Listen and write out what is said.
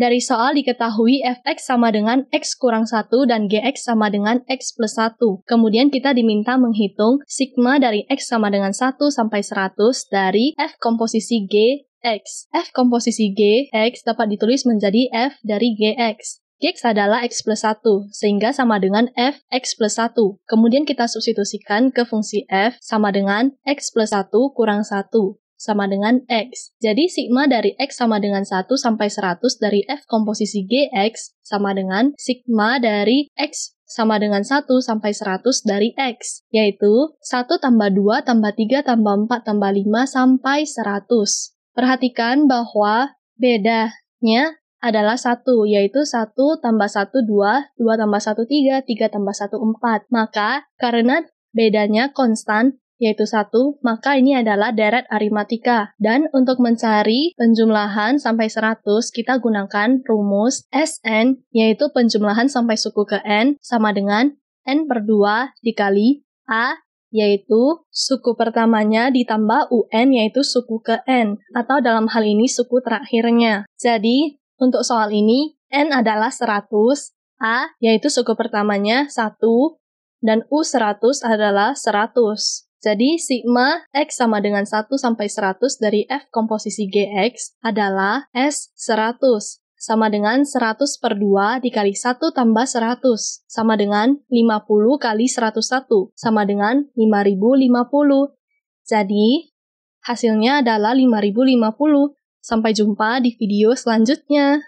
Dari soal diketahui fx sama dengan x kurang 1 dan gx sama dengan x plus 1. Kemudian kita diminta menghitung sigma dari x sama dengan 1 sampai 100 dari f komposisi g X. F komposisi G, X dapat ditulis menjadi F dari GX. GX adalah X plus 1, sehingga sama dengan F X plus 1. Kemudian kita substitusikan ke fungsi F sama dengan X plus 1 kurang 1 sama dengan X. Jadi sigma dari X sama dengan 1 sampai 100 dari F komposisi GX sama dengan sigma dari X sama dengan 1 sampai 100 dari X, yaitu 1 tambah 2 tambah 3 tambah 4 tambah 5 sampai 100. Perhatikan bahwa bedanya adalah 1, yaitu 1 tambah 1 2, 2 tambah 1 3, 3 tambah 1 4. Maka, karena bedanya konstan, yaitu satu, maka ini adalah deret aritmatika. Dan untuk mencari penjumlahan sampai 100, kita gunakan rumus Sn, yaitu penjumlahan sampai suku ke N sama dengan N per 2 dikali A, yaitu suku pertamanya ditambah UN, yaitu suku ke N, atau dalam hal ini suku terakhirnya. Jadi, untuk soal ini, N adalah 100, A yaitu suku pertamanya 1, dan U100 adalah 100. Jadi, sigma X sama dengan 1 sampai 100 dari F komposisi GX adalah S100 sama dengan 100 per 2 dikali 1 tambah 100, sama dengan 50 kali 101, sama dengan 5050. Jadi, hasilnya adalah 5050. Sampai jumpa di video selanjutnya.